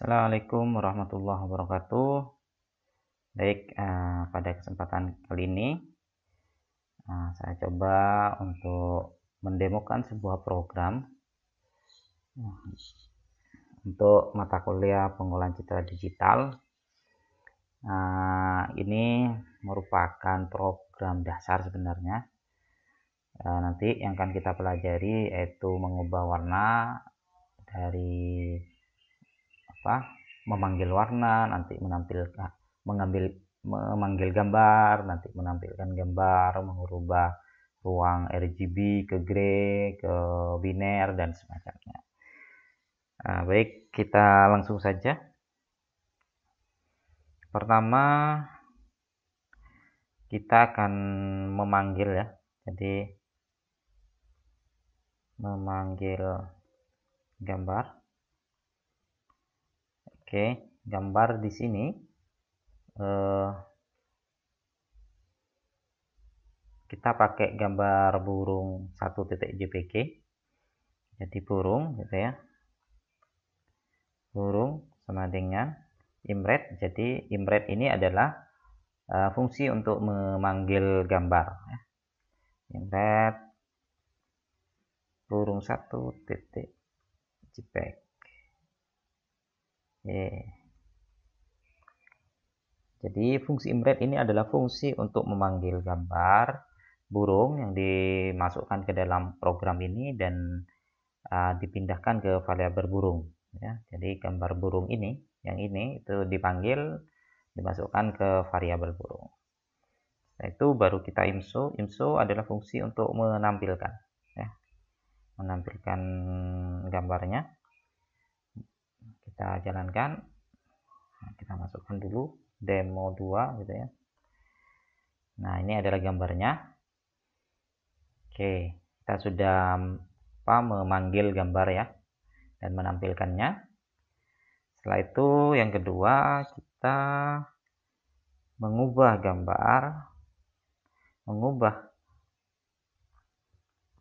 Assalamualaikum warahmatullahi wabarakatuh. Baik, eh, pada kesempatan kali ini eh, saya coba untuk mendemokan sebuah program eh, untuk mata kuliah pengolahan citra digital. ini merupakan program dasar sebenarnya. nanti yang akan kita pelajari yaitu mengubah warna dari apa memanggil warna nanti menampilkan mengambil memanggil gambar nanti menampilkan gambar mengubah ruang RGB ke grey ke biner dan semacamnya nah, baik kita langsung saja pertama kita akan memanggil ya jadi memanggil gambar Oke, gambar di sini eh, kita pakai gambar burung 1.jpg. Jadi burung gitu ya. Burung sama dengan imret. Jadi imret ini adalah uh, fungsi untuk memanggil gambar ya. imret burung satu titik Oke. Jadi fungsi imret ini adalah fungsi untuk memanggil gambar burung yang dimasukkan ke dalam program ini dan uh, dipindahkan ke variabel burung. Ya. Jadi gambar burung ini, yang ini itu dipanggil dimasukkan ke variabel burung. Setelah itu baru kita imso. Imso adalah fungsi untuk menampilkan, ya. menampilkan gambarnya kita jalankan nah, kita masukkan dulu demo 2 gitu ya nah ini adalah gambarnya oke kita sudah apa memanggil gambar ya dan menampilkannya setelah itu yang kedua kita mengubah gambar mengubah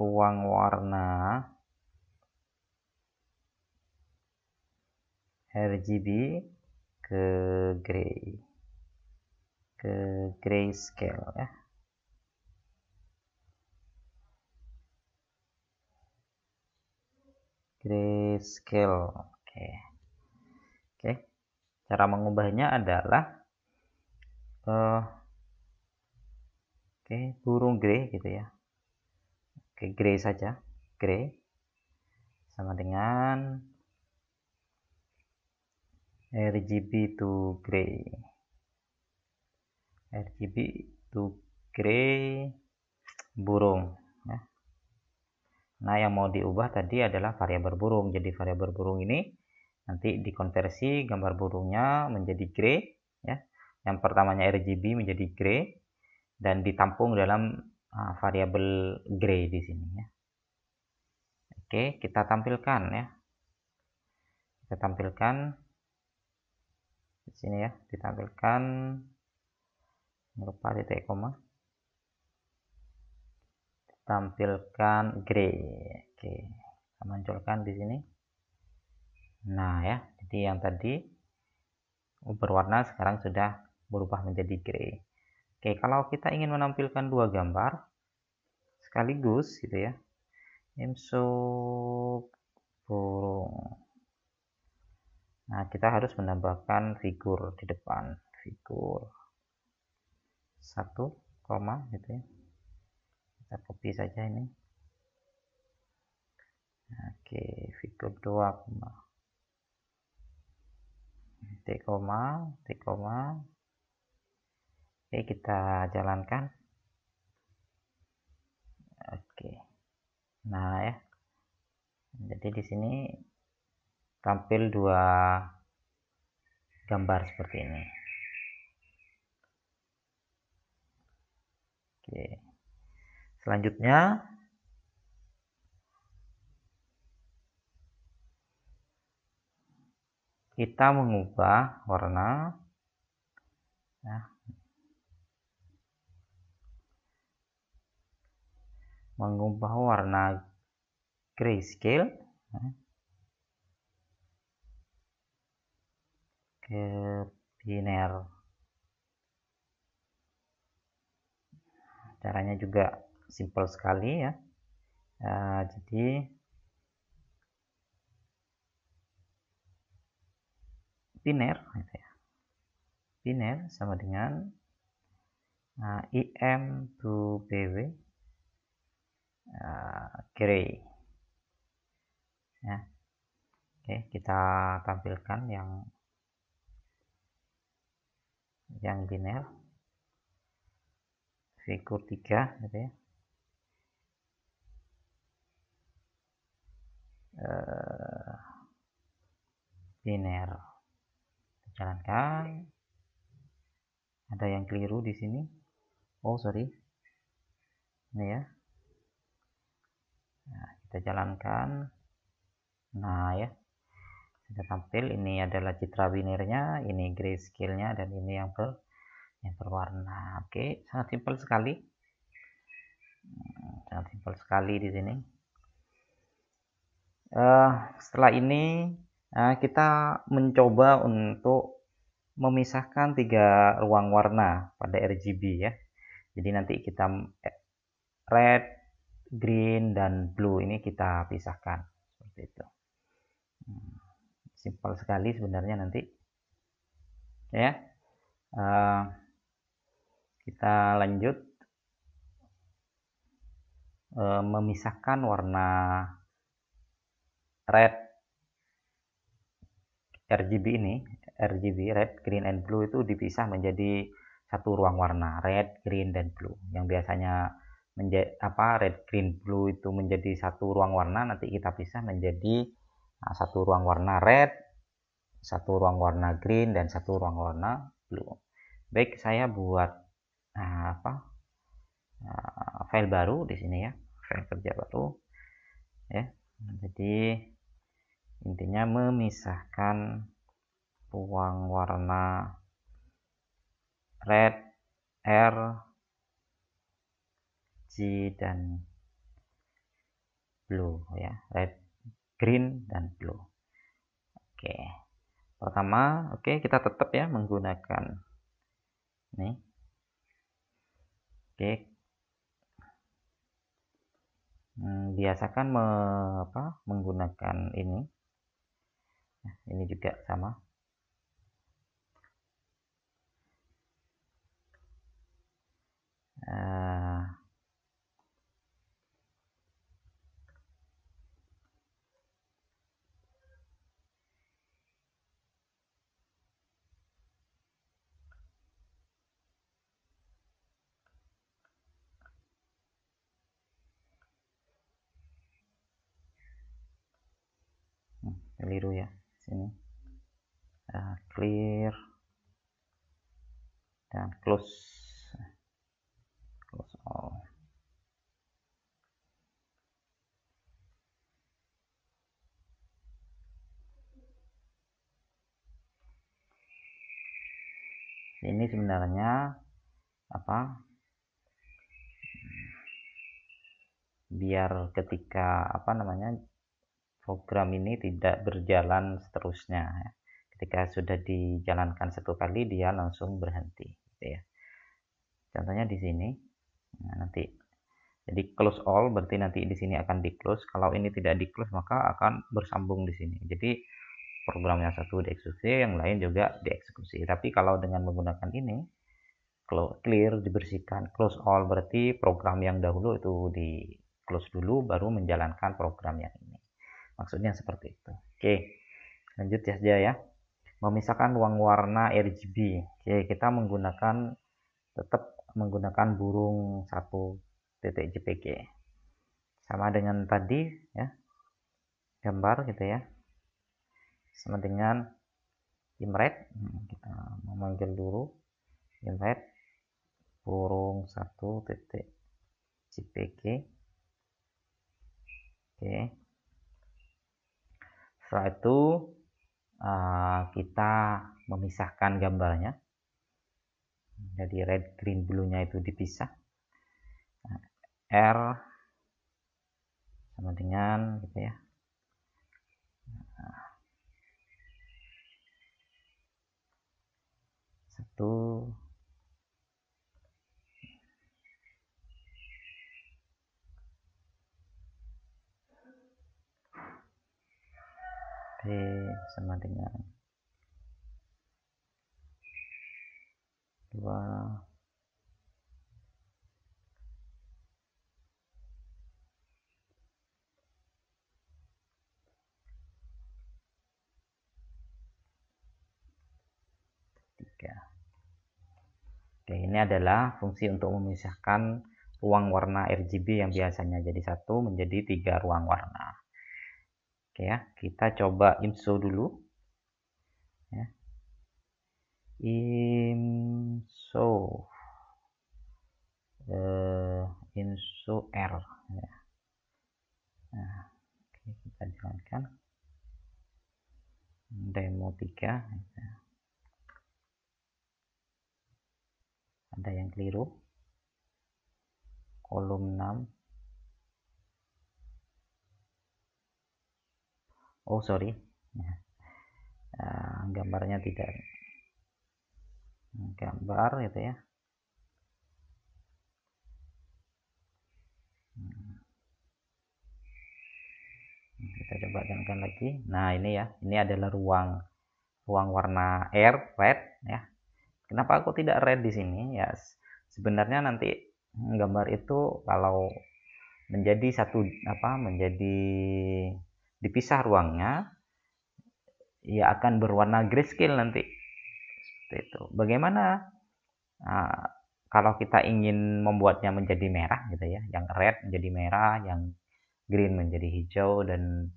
ruang warna RGB ke gray ke gray scale ya gray scale oke okay. oke okay. cara mengubahnya adalah uh, oke okay, burung gray gitu ya oke okay, gray saja gray sama dengan RGB to gray RGB to gray burung ya. nah yang mau diubah tadi adalah variabel burung jadi variabel burung ini nanti dikonversi gambar burungnya menjadi gray ya yang pertamanya RGB menjadi gray dan ditampung dalam uh, variabel gray di sini ya Oke, kita tampilkan ya. Kita tampilkan di sini ya ditampilkan berupa titik koma ditampilkan gray oke kita munculkan di sini nah ya jadi yang tadi berwarna sekarang sudah berubah menjadi gray oke kalau kita ingin menampilkan dua gambar sekaligus gitu ya imsuk burung Nah, kita harus menambahkan figur di depan. Figur 1, koma gitu ya. Kita copy saja ini. Oke, figur 2, koma. T koma, T koma. Oke, kita jalankan. Oke. Nah, ya. Jadi di sini tampil dua gambar seperti ini oke selanjutnya kita mengubah warna ya. mengubah warna grayscale Ya. ke biner caranya juga simple sekali ya nah, jadi biner gitu biner ya. sama dengan nah, eh, im to bw uh, eh, gray ya oke kita tampilkan yang yang biner figur 3 gitu ya biner eh, jalankan ada yang keliru di sini oh sorry ini ya nah, kita jalankan nah ya sudah tampil ini adalah citra binernya ini grayscale-nya dan ini yang ber yang berwarna oke sangat simpel sekali hmm, sangat simpel sekali di sini uh, setelah ini uh, kita mencoba untuk memisahkan tiga ruang warna pada RGB ya jadi nanti kita eh, red green dan blue ini kita pisahkan seperti itu hmm. Simpel sekali sebenarnya nanti. Ya. Uh, kita lanjut uh, memisahkan warna red RGB ini, RGB red, green and blue itu dipisah menjadi satu ruang warna red, green dan blue. Yang biasanya menjadi apa red, green, blue itu menjadi satu ruang warna nanti kita pisah menjadi Nah, satu ruang warna red, satu ruang warna green, dan satu ruang warna blue. Baik, saya buat eh, apa eh, file baru di sini ya, file kerja baru. Ya, jadi intinya memisahkan ruang warna red, R, G, dan blue ya, red, green dan blue oke pertama oke kita tetap ya menggunakan ini. oke hmm, biasakan me, apa, menggunakan ini nah, ini juga sama uh, keliru ya sini uh, clear dan close close all ini sebenarnya apa biar ketika apa namanya program ini tidak berjalan seterusnya ya. ketika sudah dijalankan satu kali dia langsung berhenti gitu ya contohnya di sini nah, nanti jadi close all berarti nanti di sini akan di close kalau ini tidak di close maka akan bersambung di sini jadi program yang satu dieksekusi yang lain juga dieksekusi tapi kalau dengan menggunakan ini clear dibersihkan close all berarti program yang dahulu itu di close dulu baru menjalankan program yang ini maksudnya seperti itu oke lanjut ya saja ya memisahkan uang warna RGB oke kita menggunakan tetap menggunakan burung satu titik JPG sama dengan tadi ya gambar gitu ya sama dengan imret hmm, kita memanggil dulu imret burung satu titik JPG oke setelah itu eh, kita memisahkan gambarnya jadi red green blue itu dipisah R sama dengan gitu ya satu sama dengan dua, tiga. Oke, ini adalah fungsi untuk memisahkan ruang warna RGB yang biasanya jadi satu menjadi tiga ruang warna. Oke ya, kita coba IMSO dulu. Ya. IMSO. Uh, IMSO R. Ya. Nah, oke, kita jalankan. Demo 3. Ya. Ada yang keliru. oh sorry nah, gambarnya tidak gambar gitu ya hmm. kita coba jalankan lagi nah ini ya ini adalah ruang ruang warna air red ya kenapa aku tidak red di sini ya sebenarnya nanti gambar itu kalau menjadi satu apa menjadi dipisah ruangnya ya akan berwarna grayscale nanti seperti itu bagaimana uh, kalau kita ingin membuatnya menjadi merah gitu ya yang red menjadi merah yang green menjadi hijau dan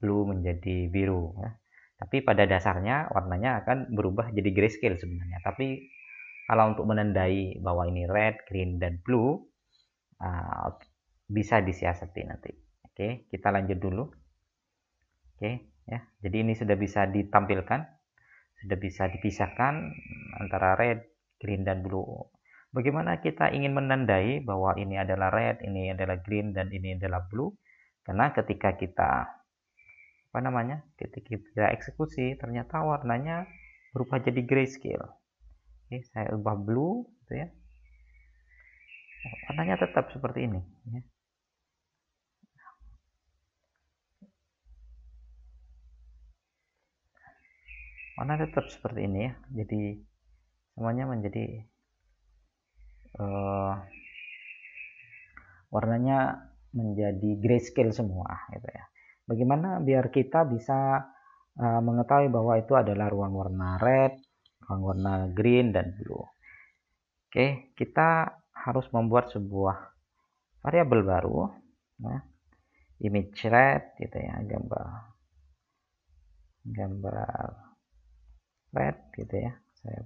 blue menjadi biru ya. tapi pada dasarnya warnanya akan berubah jadi grayscale sebenarnya tapi kalau untuk menandai bahwa ini red green dan blue uh, bisa disiasati nanti oke kita lanjut dulu Oke, ya. Jadi ini sudah bisa ditampilkan, sudah bisa dipisahkan antara red, green dan blue. Bagaimana kita ingin menandai bahwa ini adalah red, ini adalah green dan ini adalah blue? Karena ketika kita apa namanya? Ketika kita eksekusi ternyata warnanya berubah jadi grayscale. Oke, saya ubah blue gitu ya warnanya tetap seperti ini ya. warna tetap seperti ini ya jadi semuanya menjadi uh, warnanya menjadi grayscale semua gitu ya bagaimana biar kita bisa uh, mengetahui bahwa itu adalah ruang warna red ruang warna green dan blue oke kita harus membuat sebuah variabel baru ya. image red gitu ya gambar gambar red gitu ya saya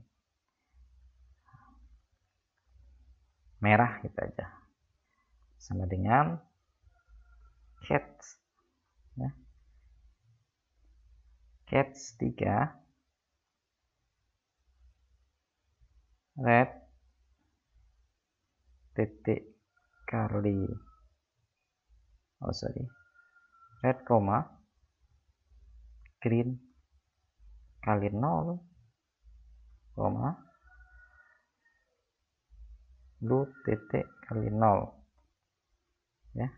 merah gitu aja sama dengan cat, ya. cats 3 red titik curly oh sorry red koma green kali 0 koma titik kali 0 ya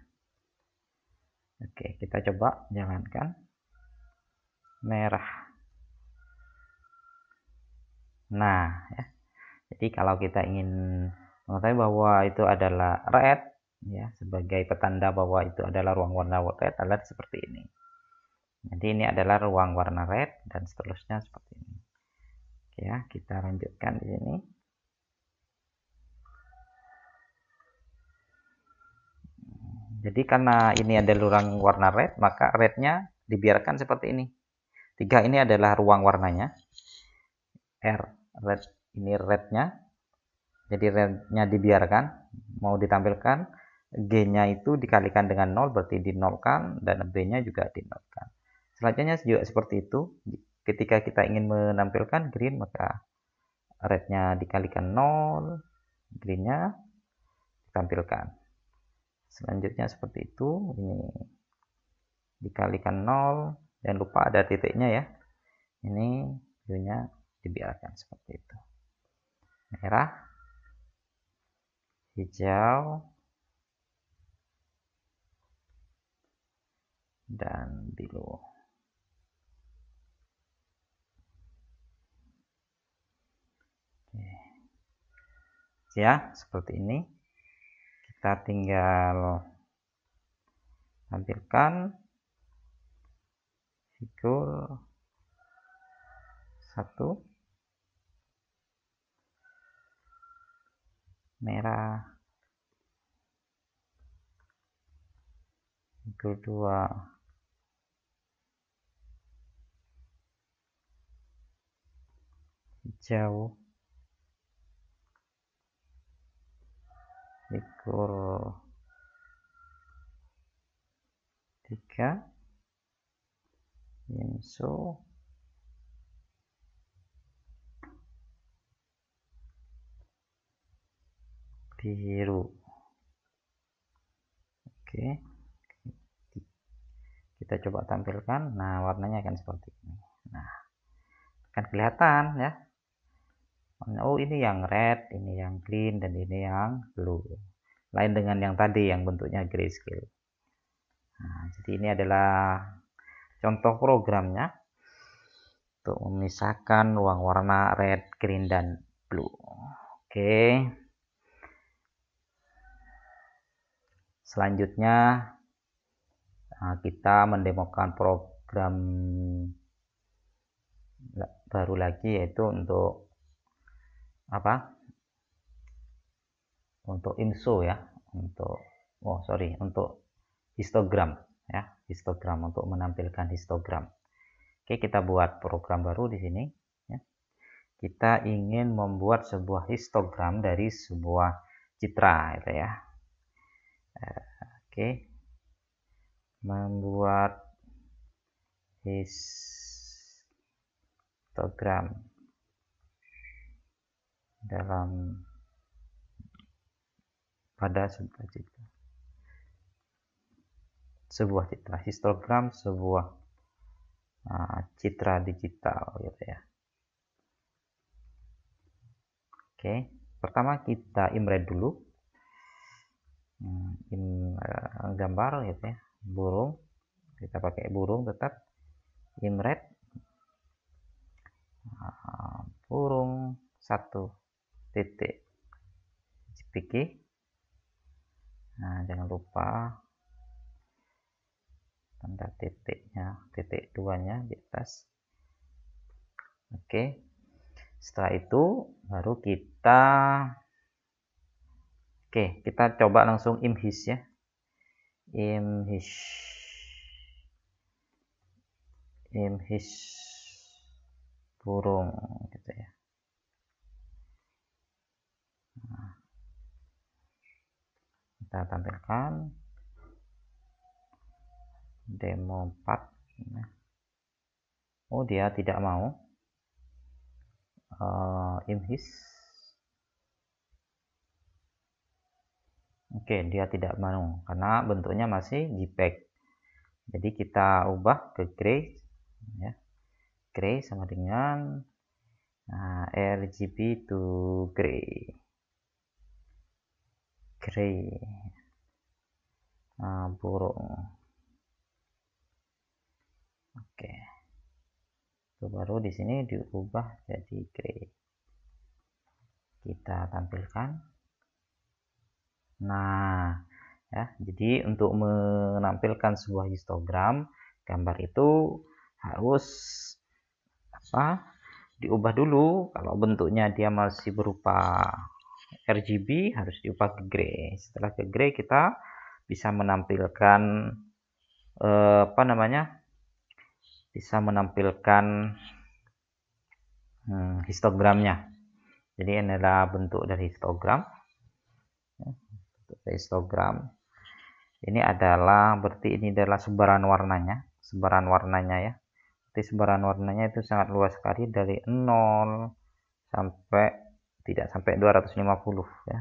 oke kita coba jalankan merah nah ya jadi kalau kita ingin mengetahui bahwa itu adalah red ya sebagai petanda bahwa itu adalah ruang warna red adalah seperti ini jadi ini adalah ruang warna red dan seterusnya seperti ini. Oke ya, kita lanjutkan di sini. Jadi karena ini ada ruang warna red, maka rednya dibiarkan seperti ini. Tiga ini adalah ruang warnanya. R red ini rednya. Jadi rednya dibiarkan. Mau ditampilkan G-nya itu dikalikan dengan 0 berarti dinolkan dan B-nya juga dinolkan selanjutnya juga seperti itu ketika kita ingin menampilkan green maka rednya dikalikan 0 greennya ditampilkan selanjutnya seperti itu ini dikalikan 0 dan lupa ada titiknya ya ini blue-nya dibiarkan seperti itu merah hijau dan biru ya seperti ini kita tinggal tampilkan figur satu merah figur dua hijau tiga 3 Yimso biru oke kita coba tampilkan nah warnanya akan seperti ini nah akan kelihatan ya oh ini yang red ini yang green dan ini yang blue lain dengan yang tadi yang bentuknya grayscale. Nah, jadi ini adalah contoh programnya untuk memisahkan ruang warna red, green, dan blue. Oke. Selanjutnya nah, kita mendemokan program baru lagi yaitu untuk apa? untuk inso ya untuk oh sorry untuk histogram ya histogram untuk menampilkan histogram oke kita buat program baru di sini ya. kita ingin membuat sebuah histogram dari sebuah citra itu ya oke membuat histogram dalam pada sebuah citra sebuah citra histogram sebuah uh, citra digital gitu ya oke pertama kita imred dulu hmm, in, uh, eh, gambar gitu ya burung kita pakai burung tetap imret uh, ah, burung satu titik jpg nah jangan lupa tanda titiknya titik duanya di atas oke setelah itu baru kita oke kita coba langsung imhis ya imhis imhis burung gitu ya nah kita tampilkan demo part oh dia tidak mau uh, eh, imhis oke okay, dia tidak mau karena bentuknya masih jpeg jadi kita ubah ke gray ya gray sama dengan nah, rgb to gray grey uh, ah, burung oke okay. baru di sini diubah jadi grey kita tampilkan nah ya jadi untuk menampilkan sebuah histogram gambar itu harus apa diubah dulu kalau bentuknya dia masih berupa RGB harus diubah ke grey. Setelah ke grey kita bisa menampilkan eh, apa namanya? Bisa menampilkan hmm, histogramnya. Jadi ini adalah bentuk dari histogram. Ya, histogram. Ini adalah berarti ini adalah sebaran warnanya, sebaran warnanya ya. Berarti sebaran warnanya itu sangat luas sekali dari 0 sampai tidak sampai 250 ya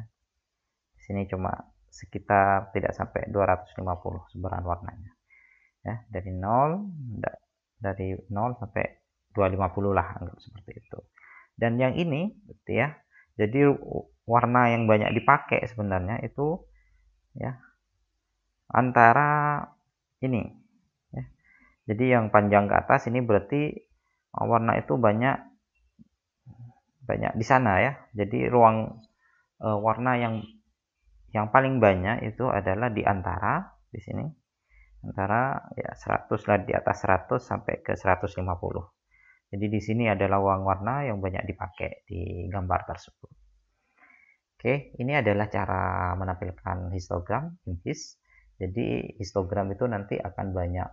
di sini cuma sekitar tidak sampai 250 sebaran warnanya ya dari 0 dari 0 sampai 250 lah anggap seperti itu dan yang ini gitu ya jadi warna yang banyak dipakai sebenarnya itu ya antara ini ya. jadi yang panjang ke atas ini berarti warna itu banyak banyak di sana ya jadi ruang e, warna yang yang paling banyak itu adalah di antara di sini antara ya 100 lah di atas 100 sampai ke 150 jadi di sini adalah ruang warna yang banyak dipakai di gambar tersebut Oke, ini adalah cara menampilkan histogram IMHIS. Jadi histogram itu nanti akan banyak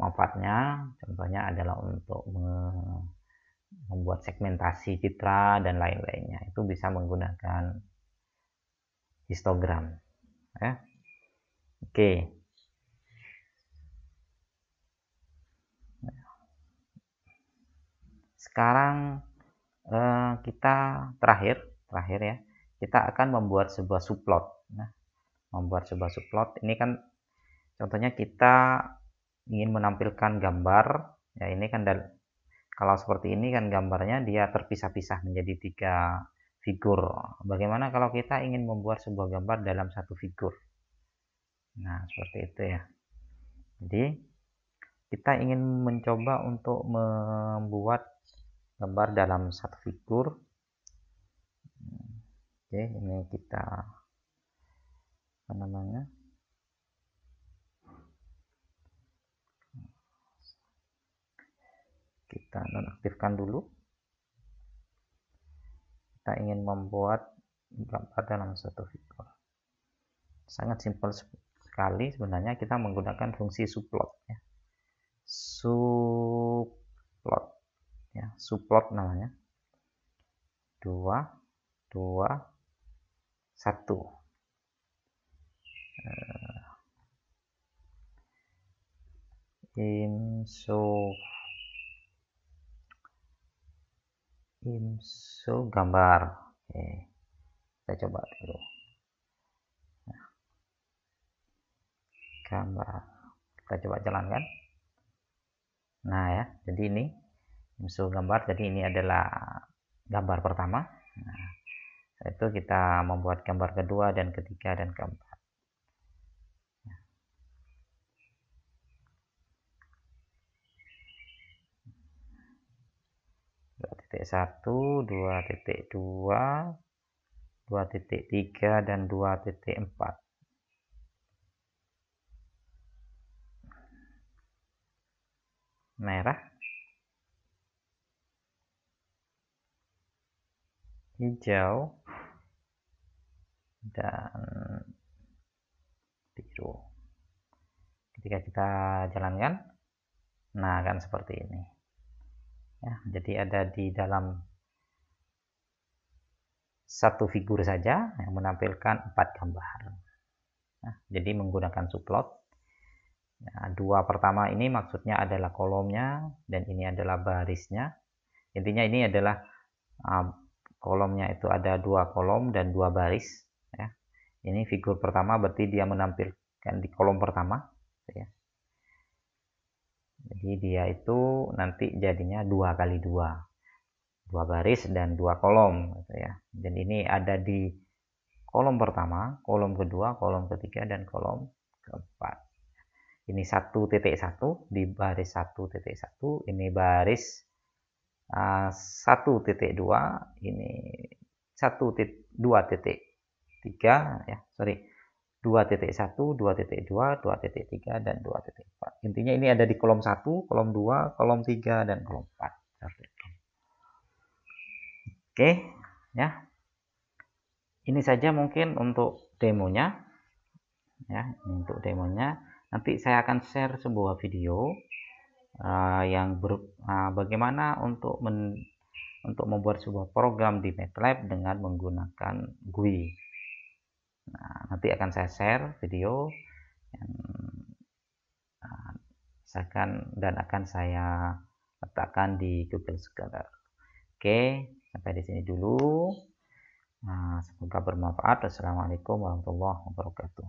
manfaatnya. Contohnya adalah untuk membuat segmentasi citra dan lain-lainnya itu bisa menggunakan histogram ya oke sekarang eh, kita terakhir terakhir ya kita akan membuat sebuah subplot nah membuat sebuah subplot ini kan contohnya kita ingin menampilkan gambar ya ini kan kalau seperti ini kan gambarnya dia terpisah-pisah menjadi tiga figur. Bagaimana kalau kita ingin membuat sebuah gambar dalam satu figur? Nah, seperti itu ya. Jadi, kita ingin mencoba untuk membuat gambar dalam satu figur. Oke, ini kita apa namanya? kita nonaktifkan dulu kita ingin membuat gambar dalam satu fitur sangat simpel sekali sebenarnya kita menggunakan fungsi subplot ya. subplot ya subplot namanya dua dua satu uh, imso gambar oke kita coba dulu gambar kita coba jalankan nah ya jadi ini imso gambar jadi ini adalah gambar pertama nah, itu kita membuat gambar kedua dan ketiga dan keempat 2.2, dan 2.4. merah, hijau, dan biru. Ketika kita jalankan, nah akan seperti ini ya, jadi ada di dalam satu figur saja yang menampilkan empat gambar nah, jadi menggunakan subplot nah, ya, dua pertama ini maksudnya adalah kolomnya dan ini adalah barisnya intinya ini adalah uh, kolomnya itu ada dua kolom dan dua baris ya. ini figur pertama berarti dia menampilkan di kolom pertama ya jadi dia itu nanti jadinya dua kali dua dua baris dan dua kolom gitu ya dan ini ada di kolom pertama kolom kedua kolom ketiga dan kolom keempat ini satu titik satu di baris satu titik satu ini baris ah, satu titik dua ini satu titik dua titik tiga ya sorry 2.1, 2.2, 2.3, dan 2.4. Intinya ini ada di kolom 1, kolom 2, kolom 3, dan kolom 4. Oke, ya. Ini saja mungkin untuk demonya. Ya, ini untuk demonya. Nanti saya akan share sebuah video uh, yang ber, uh, bagaimana untuk men, untuk membuat sebuah program di MATLAB dengan menggunakan GUI Nah, nanti akan saya share video yang ah, saya akan dan akan saya letakkan di Google Scholar. Oke, sampai di sini dulu. Nah, semoga bermanfaat. Assalamualaikum warahmatullahi wabarakatuh.